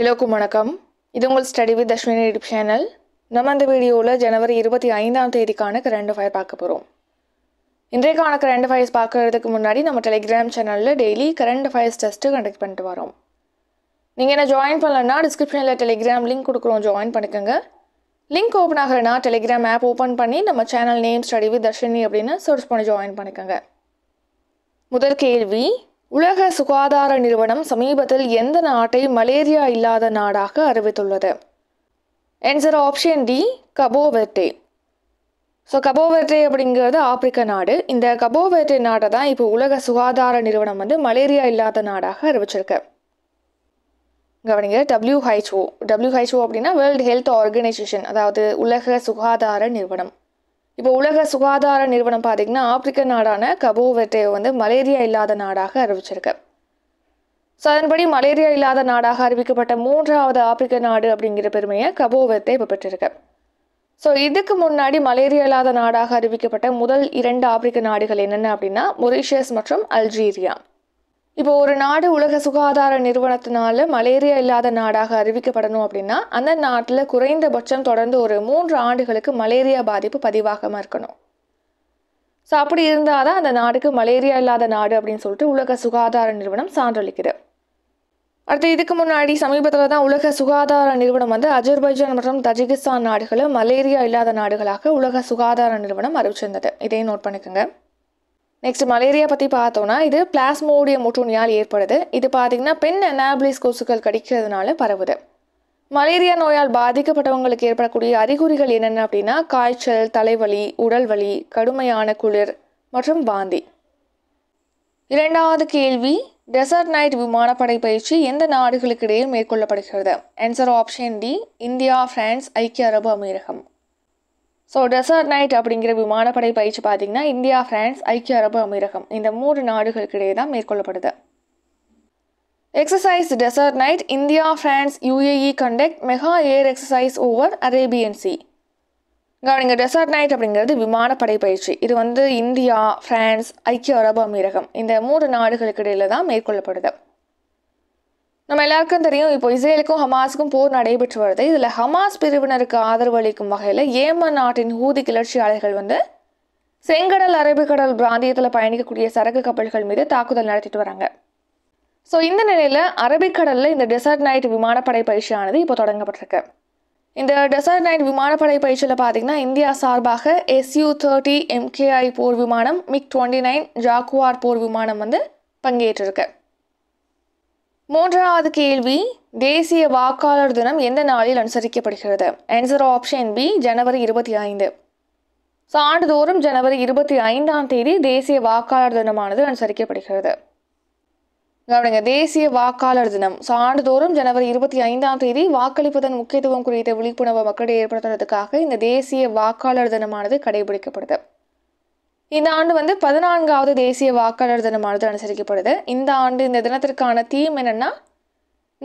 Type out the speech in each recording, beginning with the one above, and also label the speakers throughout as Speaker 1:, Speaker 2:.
Speaker 1: எல்லோருக்கும் வணக்கம் இது உங்கள் study with Ashwini YouTube channel நம்ம அந்த வீடியோவில் ஜனவரி இருபத்தி ஐந்தாம் தேதிக்கான கரண்ட் ஃபயர் பார்க்க போகிறோம் இன்றைக்கான கரண்ட் ஃபயர்ஸ் பார்க்குறதுக்கு முன்னாடி நம்ம டெலிகிராம் சேனலில் daily current affairs test conduct பண்ணிட்டு வரோம் நீங்கள் என்ன ஜாயின் பண்ணலன்னா டிஸ்கிரிப்ஷனில் டெலிகிராம் லிங்க் கொடுக்குறோம் ஜாயின் பண்ணிக்கோங்க லிங்க் ஓப்பன் ஆகிறனா டெலிகிராம் ஆப் ஓப்பன் பண்ணி நம்ம channel name study with Dharshini அப்படின்னு சர்ச் பண்ணி ஜாயின் பண்ணிக்கோங்க முதல் கேள்வி உலக சுகாதார நிறுவனம் சமீபத்தில் எந்த நாட்டை மலேரியா இல்லாத நாடாக அறிவித்துள்ளது answer option D Cabo Verde so Cabo Verde அப்படிங்கிறது ஆப்பிரிக்க நாடு இந்த கபோவெர்டே நாட்டை தான் இப்போ உலக சுகாதார நிறுவனம் வந்து மலேரியா இல்லாத நாடாக அறிவிச்சிருக்கு கவனிங்க டபிள்யூஹெச்ஓ டபிள்யூஹெச்ஓ அப்படின்னா வேர்ல்டு ஹெல்த் ஆர்கனைசேஷன் அதாவது உலக சுகாதார நிறுவனம் இப்போ உலக சுகாதார நிறுவனம் பார்த்திங்கன்னா ஆப்பிரிக்க நாடான கபோவெட்டையை வந்து மலேரியா இல்லாத நாடாக அறிவிச்சிருக்கு ஸோ அதன்படி மலேரியா இல்லாத நாடாக அறிவிக்கப்பட்ட மூன்றாவது ஆப்பிரிக்க நாடு அப்படிங்கிற பெருமையை கபோவெத்தே இப்போ பெற்றிருக்கு ஸோ இதுக்கு முன்னாடி மலேரியா இல்லாத நாடாக அறிவிக்கப்பட்ட முதல் இரண்டு ஆப்பிரிக்க நாடுகள் என்னென்ன அப்படின்னா மொரிஷியஸ் மற்றும் அல்ஜீரியா இப்போ ஒரு நாடு உலக சுகாதார நிறுவனத்தினால மலேரியா இல்லாத நாடாக அறிவிக்கப்படணும் அப்படின்னா அந்த நாட்டில் குறைந்தபட்சம் தொடர்ந்து ஒரு மூன்று ஆண்டுகளுக்கு மலேரியா பாதிப்பு பதிவாகாமல் இருக்கணும் ஸோ அப்படி இருந்தால் தான் அந்த நாடுக்கு மலேரியா இல்லாத நாடு அப்படின்னு சொல்லிட்டு உலக சுகாதார நிறுவனம் சான்றளிக்கிறது அடுத்து இதுக்கு முன்னாடி சமீபத்தில் தான் உலக சுகாதார நிறுவனம் வந்து அஜர்பைஜான் மற்றும் தஜிகிஸ்தான் நாடுகளை மலேரியா இல்லாத நாடுகளாக உலக சுகாதார நிறுவனம் அறிவிச்சிருந்தது இதையும் நோட் பண்ணிக்கோங்க நெக்ஸ்ட் மலேரியா பற்றி பார்த்தோன்னா இது பிளாஸ்மோடிய முற்றுநோயால் ஏற்படுது இது பார்த்திங்கன்னா பெண் அனாபிலிஸ் கொசுக்கள் கடிக்கிறதுனால பரவுது மலேரியா நோயால் பாதிக்கப்பட்டவங்களுக்கு ஏற்படக்கூடிய அறிகுறிகள் என்னென்ன அப்படின்னா காய்ச்சல் தலைவலி உடல் வலி கடுமையான குளிர் மற்றும் வாந்தி இரண்டாவது கேள்வி டெசர்ட் நைட் விமானப்படை பயிற்சி எந்த நாடுகளுக்கு இடையே மேற்கொள்ளப்படுகிறது answer option D India France ஐக்கிய அரபு அமீரகம் ஸோ டெசர்ட் நைட் அப்படிங்கிற விமானப்படை பயிற்சி பார்த்திங்கன்னா இந்தியா ஃப்ரான்ஸ் ஐக்கிய அரபு அமீரகம் இந்த மூன்று நாடுகளுக்கிடையே தான் மேற்கொள்ளப்படுது exercise desert knight India France UAE conduct mega air exercise over Arabian sea கவனிங்க டெசர்ட் நைட் அப்படிங்கிறது விமானப்படை பயிற்சி இது வந்து இந்தியா ஃப்ரான்ஸ் ஐக்கிய அரபு அமீரகம் இந்த மூன்று நாடுகளுக்கு தான் மேற்கொள்ளப்படுது நம்ம எல்லாருக்கும் தெரியும் இப்போ இஸ்ரேலுக்கும் ஹமாஸுக்கும் போர் நடைபெற்று வருது இதில் ஹமாஸ் பிரிவினருக்கு ஆதரவு அளிக்கும் வகையில் ஏமன் நாட்டின் ஹூதி கிளர்ச்சியாளர்கள் வந்து செங்கடல் அரபிக்கடல் பிராந்தியத்தில் பயணிக்கக்கூடிய சரக்கு கப்பல்கள் மீது தாக்குதல் நடத்திட்டு வராங்க ஸோ இந்த நிலையில் அரபிக்கடலில் இந்த டெசர்ட் நைட் விமானப்படை பயிற்சியானது இப்போ தொடங்கப்பட்டிருக்கு இந்த டெசர்ட் நைட் விமானப்படை பயிற்சியில் பார்த்தீங்கன்னா இந்தியா சார்பாக எஸ்யூ தேர்ட்டி எம்கேஐ போர் விமானம் மிக் டுவெண்ட்டி நைன் ஜாக்குவார் போர் விமானம் வந்து பங்கேற்றிருக்கு மூன்றாவது கேள்வி தேசிய வாக்காளர் தினம் எந்த நாளில் அனுசரிக்கப்படுகிறது ஆன்சர் ஆப்ஷன் பி ஜனவரி இருபத்தி ஐந்து ஸோ ஆண்டுதோறும் ஜனவரி இருபத்தி ஐந்தாம் தேதி தேசிய வாக்காளர் தினமானது அனுசரிக்கப்படுகிறது கவனிங்க தேசிய வாக்காளர் தினம் ஸோ ஆண்டுதோறும் ஜனவரி இருபத்தி ஐந்தாம் தேதி வாக்களிப்பதன் முக்கியத்துவம் குறித்த விழிப்புணர்வை மக்களிடையே ஏற்படுத்துறதுக்காக இந்த தேசிய வாக்காளர் தினமானது கடைபிடிக்கப்படுது இந்த ஆண்டு வந்து பதினான்காவது தேசிய வாக்காளர் தினமானது அனுசரிக்கப்படுது இந்த ஆண்டு இந்த தினத்திற்கான தீம் என்னென்னா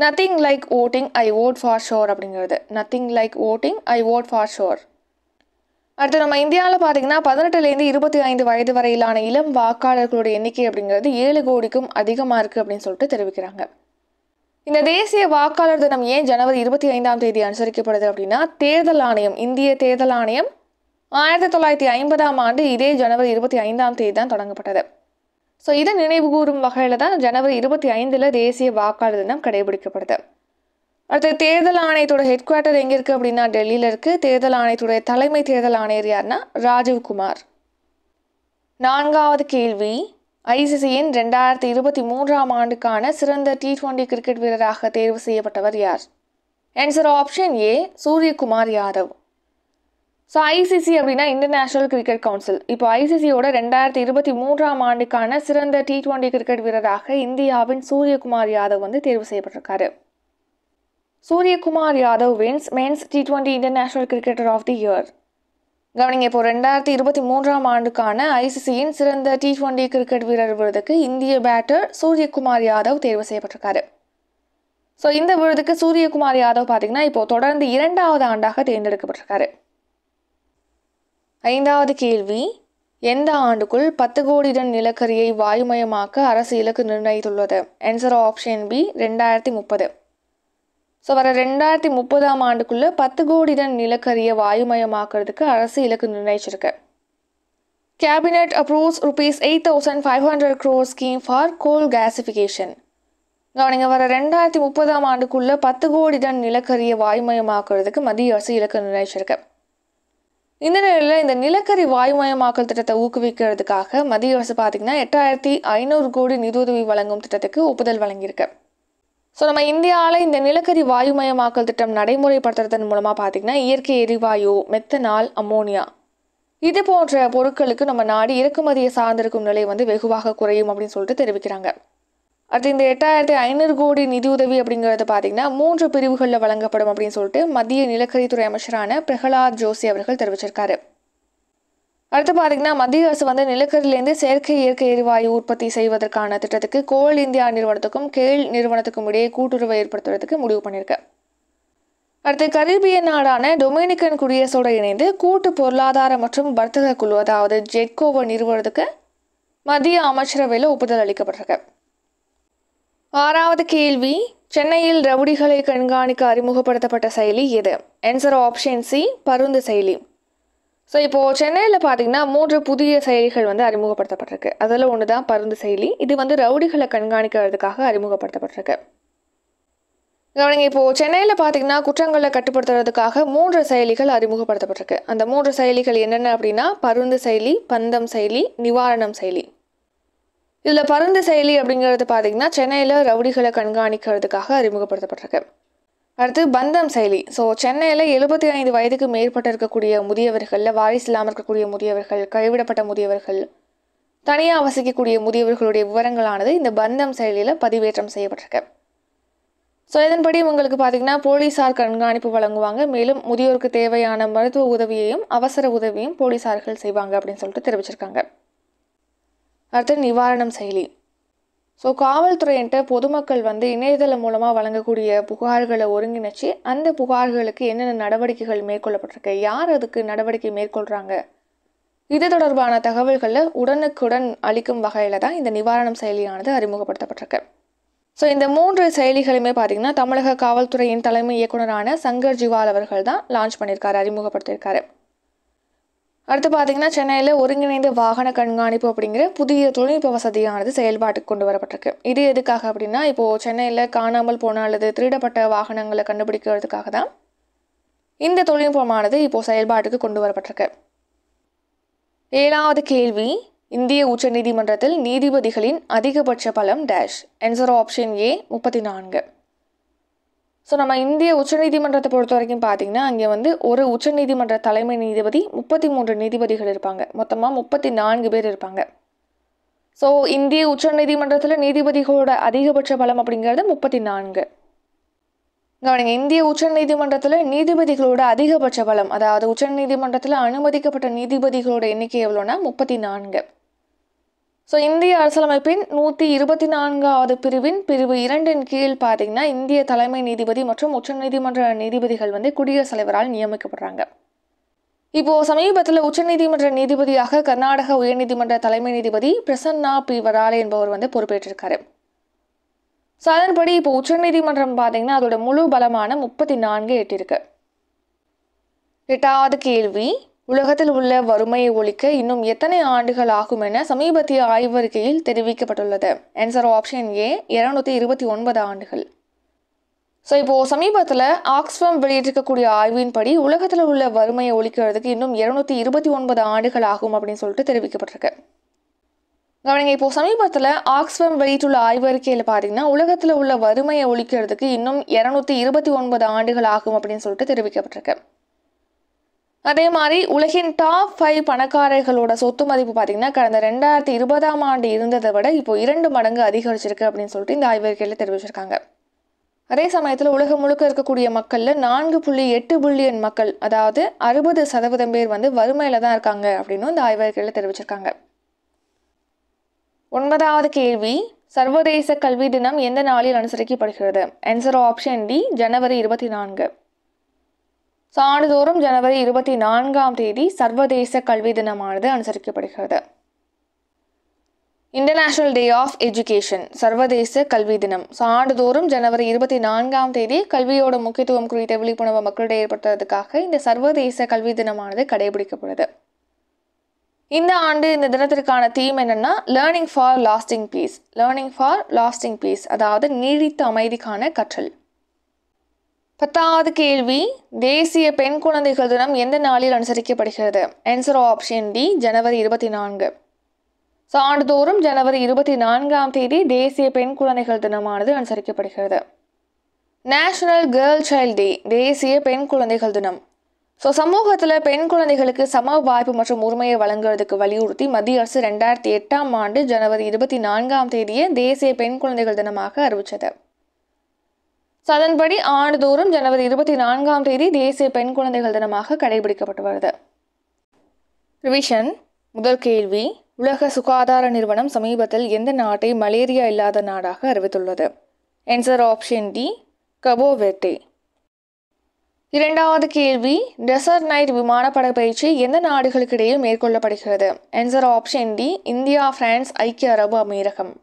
Speaker 1: nothing like voting I vote for sure அப்படிங்கிறது nothing like voting I vote for sure அடுத்து நம்ம இந்தியாவில் பார்த்தீங்கன்னா பதினெட்டுலேருந்து இருபத்தி ஐந்து வயது வரையிலான இளம் வாக்காளர்களுடைய எண்ணிக்கை அப்படிங்கிறது ஏழு கோடிக்கும் அதிகமாக இருக்குது அப்படின்னு சொல்லிட்டு தெரிவிக்கிறாங்க இந்த தேசிய வாக்காளர் தினம் ஏன் ஜனவரி இருபத்தி ஐந்தாம் தேதி அனுசரிக்கப்படுது அப்படின்னா தேர்தல் ஆணையம் இந்திய தேர்தல் ஆணையம் ஆயிரத்தி தொள்ளாயிரத்தி ஐம்பதாம் ஆண்டு இதே ஜனவரி இருபத்தி ஐந்தாம் தேதி தான் தொடங்கப்பட்டது ஸோ இதை நினைவுகூரும் வகையில் தான் ஜனவரி இருபத்தி ஐந்தில் தேசிய வாக்காளர் தினம் கடைபிடிக்கப்படுது அடுத்து தேர்தல் ஆணையத்தோட ஹெட் குவார்ட்டர் எங்கே இருக்குது அப்படின்னா டெல்லியில் இருக்குது தேர்தல் ஆணையத்துடைய தலைமை தேர்தல் ஆணையர் யாருன்னா ராஜீவ்குமார் நான்காவது கேள்வி ஐசிசியின் ரெண்டாயிரத்தி இருபத்தி மூன்றாம் ஆண்டுக்கான சிறந்த டி டுவெண்டி கிரிக்கெட் வீரராக தேர்வு செய்யப்பட்டவர் யார் answer option A Suryakumar Yadav so ICC அப்படின்னா இன்டர்நேஷனல் கிரிக்கெட் கவுன்சில் இப்போ ஐசிசியோட ரெண்டாயிரத்தி இருபத்தி மூன்றாம் ஆண்டுக்கான சிறந்த டி டுவெண்ட்டி கிரிக்கெட் வீரராக இந்தியாவின் சூரியகுமார் யாதவ் வந்து தேர்வு செய்யப்பட்டிருக்காரு Suryakumar Yadav wins men's T twenty international cricketer of the year கவனிங்க இப்போ ரெண்டாயிரத்தி இருபத்தி மூன்றாம் ஆண்டுக்கான ஐசிசியின் சிறந்த டி டுவெண்ட்டி கிரிக்கெட் வீரர் விருதுக்கு இந்திய பேட்டர் சூரியகுமார் யாதவ் தேர்வு செய்யப்பட்டிருக்காரு ஸோ இந்த விருதுக்கு சூரியகுமார் யாதவ் பார்த்தீங்கன்னா இப்போ தொடர்ந்து இரண்டாவது ஆண்டாக தேர்ந்தெடுக்கப்பட்டிருக்காரு ஐந்தாவது கேள்வி எந்த ஆண்டுக்குள் பத்து கோடி டன் நிலக்கரியை வாயுமயமாக்க அரசு இலக்கு நிர்ணயித்துள்ளது ஆன்சர் ஆப்ஷன் பி ரெண்டாயிரத்தி முப்பது ஸோ வர ரெண்டாயிரத்தி முப்பதாம் ஆண்டுக்குள்ளே பத்து கோடி டன் நிலக்கரியை வாயுமயமாக்குறதுக்கு அரசு இலக்கு நிர்ணயிச்சிருக்கு cabinet approves rupees eight thousand five hundred crore scheme for coal gasification நீங்கள் வர ரெண்டாயிரத்தி முப்பதாம் ஆண்டுக்குள்ளே பத்து கோடி டன் நிலக்கரியை வாயுமயமாக்குறதுக்கு மத்திய அரசு இலக்கு நிர்ணயிச்சிருக்கு இந்த நிலையில் இந்த நிலக்கரி வாயுமயமாக்கல் திட்டத்தை ஊக்குவிக்கிறதுக்காக மத்திய அரசு பார்த்திங்கன்னா எட்டாயிரத்தி ஐநூறு கோடி நிதியுதவி வழங்கும் திட்டத்துக்கு ஒப்புதல் வழங்கியிருக்கு ஸோ நம்ம இந்தியாவில் இந்த நிலக்கரி வாயுமயமாக்கல் திட்டம் நடைமுறைப்படுத்துறதன் மூலமாக பார்த்திங்கன்னா இயற்கை எரிவாயு மெத்தனால் அம்மோனியா இது போன்ற பொருட்களுக்கு நம்ம நாடு இறக்குமதியை சார்ந்திருக்கும் நிலை வந்து வெகுவாக குறையும் அப்படின்னு சொல்லிட்டு தெரிவிக்கிறாங்க அடுத்து இந்த எட்டாயிரத்தி ஐநூறு கோடி நிதியுதவி அப்படிங்கிறது பார்த்தீங்கன்னா மூன்று பிரிவுகளில் வழங்கப்படும் அப்படின்னு சொல்லிட்டு மத்திய நிலக்கரித்துறை அமைச்சரான பிரகலாத் ஜோஷி அவர்கள் தெரிவிச்சிருக்காரு அடுத்து பார்த்தீங்கன்னா மத்திய அரசு வந்து நிலக்கரியிலேருந்து செயற்கை இயற்கை எரிவாயு உற்பத்தி செய்வதற்கான திட்டத்துக்கு கோல் இந்தியா நிறுவனத்துக்கும் கேள் நிறுவனத்துக்கும் இடையே கூட்டுறவை ஏற்படுத்துவதற்கு முடிவு பண்ணியிருக்கு அடுத்து கரீபிய நாடான டொமினிக்கன் குடியரசோடு இணைந்து கூட்டு பொருளாதார மற்றும் வர்த்தக குழு அதாவது ஜெட்கோவை நிறுவனத்துக்கு மத்திய அமைச்சரவையில் ஒப்புதல் அளிக்கப்பட்டிருக்கு ஆறாவது கேள்வி சென்னையில் ரவுடிகளை கண்காணிக்க அறிமுகப்படுத்தப்பட்ட செயலி எது ஆன்சர் ஆப்ஷன் சி பருந்து செயலி ஸோ இப்போது சென்னையில் பார்த்தீங்கன்னா மூன்று புதிய செயலிகள் வந்து அறிமுகப்படுத்தப்பட்டிருக்கு அதில் ஒன்று தான் பருந்து செயலி இது வந்து ரவுடிகளை கண்காணிக்கிறதுக்காக அறிமுகப்படுத்தப்பட்டிருக்கு கவனிங்க இப்போது சென்னையில் பார்த்தீங்கன்னா குற்றங்களை கட்டுப்படுத்துறதுக்காக மூன்று செயலிகள் அறிமுகப்படுத்தப்பட்டிருக்கு அந்த மூன்று செயலிகள் என்னென்ன அப்படின்னா பருந்து செயலி பந்தம் செயலி நிவாரணம் செயலி இதில் பரந்த செயலி அப்படிங்கிறது பார்த்தீங்கன்னா சென்னையில் ரவுடிகளை கண்காணிக்கிறதுக்காக அறிமுகப்படுத்தப்பட்டிருக்கு அடுத்து பந்தம் செயலி ஸோ சென்னையில் எழுபத்தி ஐந்து வயதுக்கு மேற்பட்ட இருக்கக்கூடிய முதியவர்களில் வாரிசு இல்லாமல் இருக்கக்கூடிய முதியவர்கள் கைவிடப்பட்ட முதியவர்கள் தனியாக வசிக்கக்கூடிய முதியவர்களுடைய விவரங்களானது இந்த பந்தம் செயலியில் பதிவேற்றம் செய்யப்பட்டிருக்கு ஸோ இதன்படி உங்களுக்கு பார்த்தீங்கன்னா போலீஸார் கண்காணிப்பு வழங்குவாங்க மேலும் முதியோருக்கு தேவையான மருத்துவ உதவியையும் அவசர உதவியும் போலீஸார்கள் செய்வாங்க அப்படின்னு சொல்லிட்டு தெரிவிச்சிருக்காங்க அடுத்து நிவாரணம் செயலி ஸோ காவல்துறையின்ட்ட பொதுமக்கள் வந்து இணையதளம் மூலமாக வழங்கக்கூடிய புகார்களை ஒருங்கிணைச்சு அந்த புகார்களுக்கு என்னென்ன நடவடிக்கைகள் மேற்கொள்ளப்பட்டிருக்கு யார் அதுக்கு நடவடிக்கை மேற்கொள்கிறாங்க இது தொடர்பான தகவல்களை உடனுக்குடன் அளிக்கும் வகையில் தான் இந்த நிவாரணம் செயலியானது அறிமுகப்படுத்தப்பட்டிருக்கு ஸோ இந்த மூன்று செயலிகளுமே பார்த்திங்கன்னா தமிழக காவல்துறையின் தலைமை இயக்குநரான சங்கர் ஜிவால் அவர்கள் தான் லான்ச் பண்ணியிருக்காரு அறிமுகப்படுத்தியிருக்காரு அடுத்து பார்த்தீங்கன்னா சென்னையில் ஒருங்கிணைந்த வாகன கண்காணிப்பு அப்படிங்கிற புதிய தொழில்நுட்ப வசதியானது செயல்பாட்டுக்கு கொண்டு வரப்பட்டிருக்கு இது எதுக்காக அப்படின்னா இப்போது சென்னையில் காணாமல் போன அல்லது திருடப்பட்ட வாகனங்களை கண்டுபிடிக்கிறதுக்காக தான் இந்த தொழில்நுட்பமானது இப்போது செயல்பாட்டுக்கு கொண்டு வரப்பட்டிருக்கு ஏழாவது கேள்வி இந்திய உச்சநீதிமன்றத்தில் நீதிபதிகளின் அதிகபட்ச பலம் டேஷ் ஆன்சர் ஆப்ஷன் ஏ முப்பத்தி நான்கு ஸோ நம்ம இந்திய உச்சநீதிமன்றத்தை பொறுத்த வரைக்கும் பார்த்தீங்கன்னா அங்கே வந்து ஒரு உச்சநீதிமன்ற தலைமை நீதிபதி முப்பத்தி மூன்று நீதிபதிகள் இருப்பாங்க மொத்தமாக முப்பத்தி நான்கு பேர் இருப்பாங்க ஸோ இந்திய உச்சநீதிமன்றத்தில் நீதிபதிகளோட அதிகபட்ச பலம் அப்படிங்கிறது முப்பத்தி நான்கு கவனிங்க இந்திய உச்சநீதிமன்றத்தில் நீதிபதிகளோட அதிகபட்ச பலம் அதாவது உச்சநீதிமன்றத்தில் அனுமதிக்கப்பட்ட நீதிபதிகளோட எண்ணிக்கை எவ்வளோனா முப்பத்தி நான்கு ஸோ இந்திய அரசியலமைப்பின் நூற்றி இருபத்தி நான்காவது பிரிவின் பிரிவு இரண்டின் கீழ் பார்த்தீங்கன்னா இந்திய தலைமை நீதிபதி மற்றும் உச்சநீதிமன்ற நீதிபதிகள் வந்து குடியரசுத் தலைவரால் நியமிக்கப்படுறாங்க இப்போது சமீபத்தில் உச்சநீதிமன்ற நீதிபதியாக கர்நாடக உயர்நீதிமன்ற தலைமை நீதிபதி பிரசன்னா பி வராலே என்பவர் வந்து பொறுப்பேற்றிருக்காரு ஸோ அதன்படி இப்போ உச்சநீதிமன்றம் பார்த்தீங்கன்னா அதோட முழு பலமான முப்பத்தி நான்கு எட்டிருக்கு எட்டாவது கேள்வி உலகத்தில் உள்ள வறுமையை ஒழிக்க இன்னும் எத்தனை ஆண்டுகள் ஆகும் என சமீபத்திய ஆய்வறிக்கையில் தெரிவிக்கப்பட்டுள்ளது ஆன்சர் ஆப்ஷன் ஏ இருநூத்தி இருபத்தி ஒன்பது ஆண்டுகள் ஸோ இப்போது சமீபத்தில் ஆக்ஸ்ஃபம் வெளியிட்டிருக்கக்கூடிய ஆய்வின்படி உலகத்தில் உள்ள வறுமையை ஒழிக்கிறதுக்கு இன்னும் இருநூத்தி இருபத்தி ஒன்பது ஆண்டுகள் ஆகும் அப்படின்னு சொல்லிட்டு தெரிவிக்கப்பட்டிருக்கு கவனிங்க இப்போ சமீபத்தில் ஆக்ஸ்ஃபம் வெளியிட்டுள்ள ஆய்வறிக்கையில் பார்த்தீங்கன்னா உலகத்தில் உள்ள வறுமையை ஒழிக்கிறதுக்கு இன்னும் இரநூத்தி இருபத்தி ஒன்பது ஆண்டுகள் ஆகும் அப்படின்னு சொல்லிட்டு தெரிவிக்கப்பட்டிருக்கு அதே மாதிரி உலகின் டாப் ஃபைவ் பணக்காரர்களோட சொத்து மதிப்பு பார்த்தீங்கன்னா கடந்த ரெண்டாயிரத்தி இருபதாம் ஆண்டு இருந்ததை விட இப்போ இரண்டு மடங்கு அதிகரிச்சிருக்கு அப்படின்னு சொல்லிட்டு இந்த ஆய்வறிக்கையில் தெரிவிச்சிருக்காங்க அதே சமயத்தில் உலகம் முழுக்க இருக்கக்கூடிய மக்களில் நான்கு புள்ளி எட்டு பில்லியன் மக்கள் அதாவது அறுபது சதவீதம் பேர் வந்து வறுமையில் தான் இருக்காங்க அப்படின்னு இந்த ஆய்வறிக்கையில் தெரிவிச்சிருக்காங்க ஒன்பதாவது கேள்வி சர்வதேச கல்வி தினம் எந்த நாளில் அனுசரிக்கப்படுகிறது ஆன்சர் ஆப்ஷன் டி ஜனவரி இருபத்தி நான்கு சாண்டுதோறும் ஜனவரி இருபத்தி நான்காம் தேதி சர்வதேச கல்வி தினமானது அனுசரிக்கப்படுகிறது இன்டர்நேஷனல் டே ஆஃப் எஜுகேஷன் சர்வதேச கல்வி தினம் சாண்டுதோறும் ஜனவரி இருபத்தி நான்காம் தேதி கல்வியோட முக்கியத்துவம் குறித்த விழிப்புணர்வு மக்களிடையே ஏற்படுத்துவதற்காக இந்த சர்வதேச கல்வி தினமானது கடைபிடிக்கப்படுது இந்த ஆண்டு இந்த தினத்திற்கான தீம் என்னென்னா learning for lasting peace learning for lasting peace அதாவது நீடித்த அமைதிக்கான கற்றல் பத்தாவது கேள்வி தேசிய பெண் குழந்தைகள் தினம் எந்த நாளில் அனுசரிக்கப்படுகிறது ஆன்சர் ஆப்ஷன் டி ஜனவரி இருபத்தி நான்கு ஸோ ஆண்டுதோறும் ஜனவரி இருபத்தி நான்காம் தேதி தேசிய பெண் குழந்தைகள் தினமானது அனுசரிக்கப்படுகிறது நேஷனல் கேர்ள் சைல்ட் டே தேசிய பெண் குழந்தைகள் தினம் ஸோ சமூகத்தில் பெண் குழந்தைகளுக்கு சம வாய்ப்பு மற்றும் உரிமையை வழங்குறதுக்கு வலியுறுத்தி மத்திய அரசு ரெண்டாயிரத்தி எட்டாம் ஆண்டு ஜனவரி இருபத்தி நான்காம் தேதியை தேசிய பெண் குழந்தைகள் தினமாக அறிவித்தது ஸோ அதன்படி ஆண்டுதோறும் ஜனவரி இருபத்தி நான்காம் தேதி தேசிய பெண் குழந்தைகள் தினமாக கடைபிடிக்கப்பட்டு வருது ரிவிஷன் முதல் கேள்வி உலக சுகாதார நிறுவனம் சமீபத்தில் எந்த நாட்டை மலேரியா இல்லாத நாடாக அறிவித்துள்ளது என்சர் ஆப்ஷன் டி கபோவெர்டே இரண்டாவது கேள்வி டெசர்ட் நைட் விமானப்படை பயிற்சி எந்த நாடுகளுக்கிடையே மேற்கொள்ளப்படுகிறது answer option D India France ஐக்கிய அரபு அமீரகம்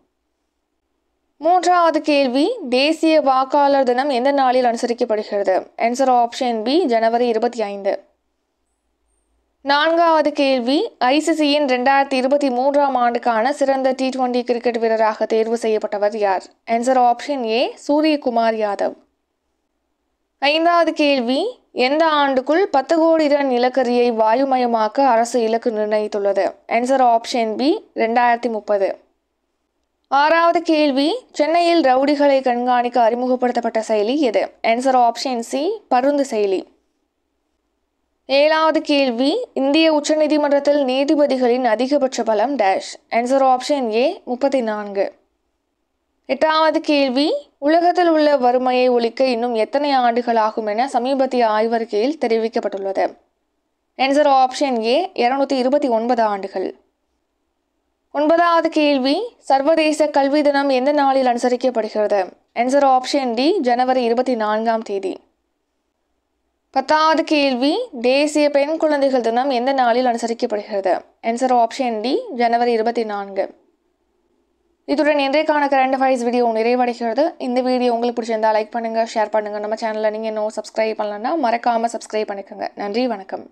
Speaker 1: மூன்றாவது கேள்வி தேசிய வாக்காளர் தினம் எந்த நாளில் அனுசரிக்கப்படுகிறது ஆன்சர் ஆப்ஷன் பி ஜனவரி இருபத்தி ஐந்து நான்காவது கேள்வி ஐசிசியின் ரெண்டாயிரத்தி இருபத்தி மூன்றாம் ஆண்டுக்கான சிறந்த டி டுவெண்டி கிரிக்கெட் வீரராக தேர்வு செய்யப்பட்டவர் யார் answer option A Suryakumar Yadav ஐந்தாவது கேள்வி எந்த ஆண்டுக்குள் பத்து கோடி ரன் நிலக்கரியை வாயுமயமாக்க அரசு இலக்கு நிர்ணயித்துள்ளது ஆன்சர் ஆப்ஷன் பி ரெண்டாயிரத்தி முப்பது ஆறாவது கேள்வி சென்னையில் ரவுடிகளை கண்காணிக்க அறிமுகப்படுத்தப்பட்ட செயலி எது ஆன்சர் ஆப்ஷன் சி பருந்து செயலி ஏழாவது கேள்வி இந்திய உச்சநீதிமன்றத்தில் நீதிபதிகளின் அதிகபட்ச பலம் டேஷ் ஆன்சர் ஆப்ஷன் ஏ முப்பத்தி நான்கு எட்டாவது கேள்வி உலகத்தில் உள்ள வறுமையை ஒழிக்க இன்னும் எத்தனை ஆண்டுகள் ஆகும் என சமீபத்திய ஆய்வறிக்கையில் தெரிவிக்கப்பட்டுள்ளது ஆன்சர் ஆப்ஷன் ஏ இருநூத்தி இருபத்தி ஒன்பது ஆண்டுகள் ஒன்பதாவது கேள்வி சர்வதேச கல்வி தினம் எந்த நாளில் அனுசரிக்கப்படுகிறது ஆன்சர் ஆப்ஷன் டி ஜனவரி இருபத்தி நான்காம் தேதி பத்தாவது கேள்வி தேசிய பெண் குழந்தைகள் தினம் எந்த நாளில் அனுசரிக்கப்படுகிறது ஆன்சர் ஆப்ஷன் டி ஜனவரி இருபத்தி நான்கு இதுடன் இன்றைக்கான கரண்ட் அஃபேர்ஸ் வீடியோ நிறைவடைகிறது இந்த வீடியோ உங்களுக்கு பிடிச்சிருந்தா லைக் பண்ணுங்கள் ஷேர் பண்ணுங்கள் நம்ம சேனலில் நீங்கள் இன்னும் சப்ஸ்கிரைப் பண்ணலன்னா மறக்காமல் சப்ஸ்கிரைப் பண்ணிக்கோங்க நன்றி வணக்கம்